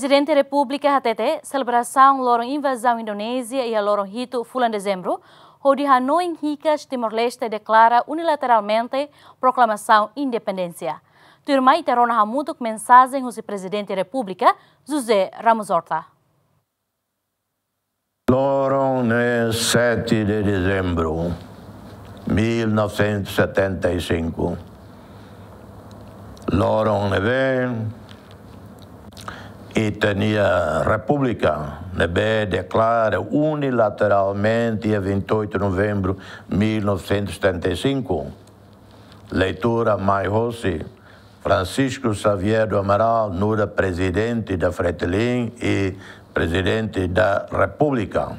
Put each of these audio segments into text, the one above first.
Presidente da República HTT, celebração loro invasão Indonésia e a loro rito fulan dezembro, onde Hanoi Hikas Timor-Leste declara unilateralmente proclamação independência. Turma e terona hamutuk mensagem do Presidente da República, José Ramos Horta. Loro no 7 de dezembro 1975. Loro né e tinha república, né, declara unilateralmente dia 28 de novembro de 1975. Leitura Mai Rossi, Francisco Xavier do Amaral, nura presidente da Fretilin e presidente da República.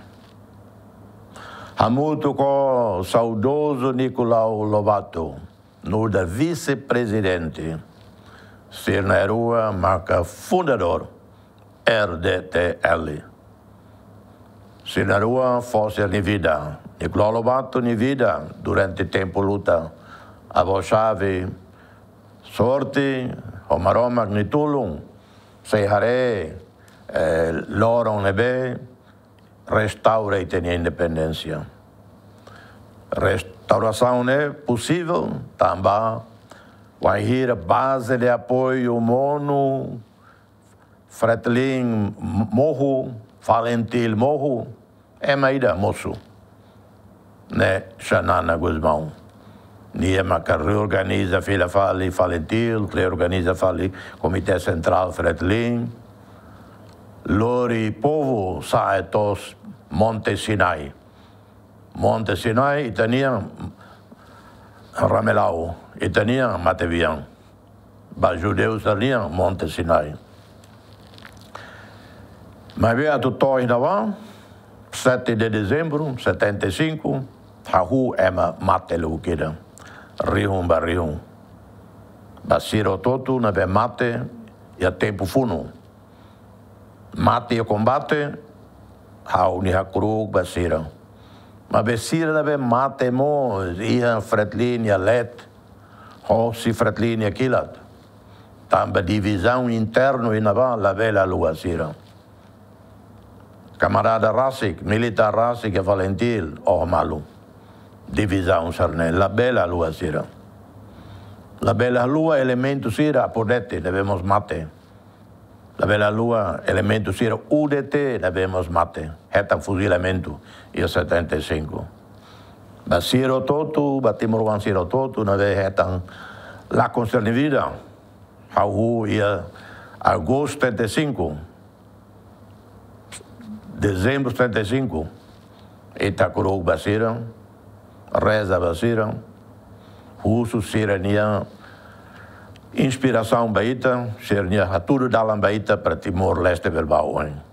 Hamuto com o saudoso Nicolau Lovato, nuda vice-presidente. Sirna Erua, marca fundador. RDTL. Se na rua fosse a vida, e Lobato a vida, durante tempo luta, a chave, sorte, homarom magnitulum, seihare, eh, loron nebe, restaura e tenha independência. Restauração é possível, também, vai ir base de apoio mono, Fretlin Morro, Valentil Morro, Emaida Moço, né, Xanana Guzmão. Niema que reorganiza Filha Fale Valentil, que reorganiza Fale Comitê Central Fretlin. Lori Povo sai dos Monte Sinai. Monte Sinai e tinha Ramelau, e tinha Matevian. Para judeus ali, Monte Sinai. Mas veja, Mä viety toihnava, 7 de dezembro, 75, hahu ema mate luquida. Rihum rihun. Basiro totu na be mate e a tempo funo. Mate e combate, hau ni hakruk basira. Mas besira na be mate mo, ia fretlin ya let, hosi fretlin ya kilat. Tamba divisão interno e naval, la vela luasira. Camarada Rasic, militar Rasic e Valentil, oh Malu, divisão Sarnel, la bela lua sira. La bela lua, elemento sira, podete, devemos mate. La bela lua, elemento sira, UDT, devemos mate. Reta fuzilamento, e 75. Basiro todo, batimos o siro totu, na vez retan la concernivida. Hau e agosto 75 dezembro de 75, Itacurou vaciram, Reza vaciram, Russo, Sirenia, Inspiração Baita, Siranian, tudo Dalam Baita para Timor-Leste Bilbao, hein?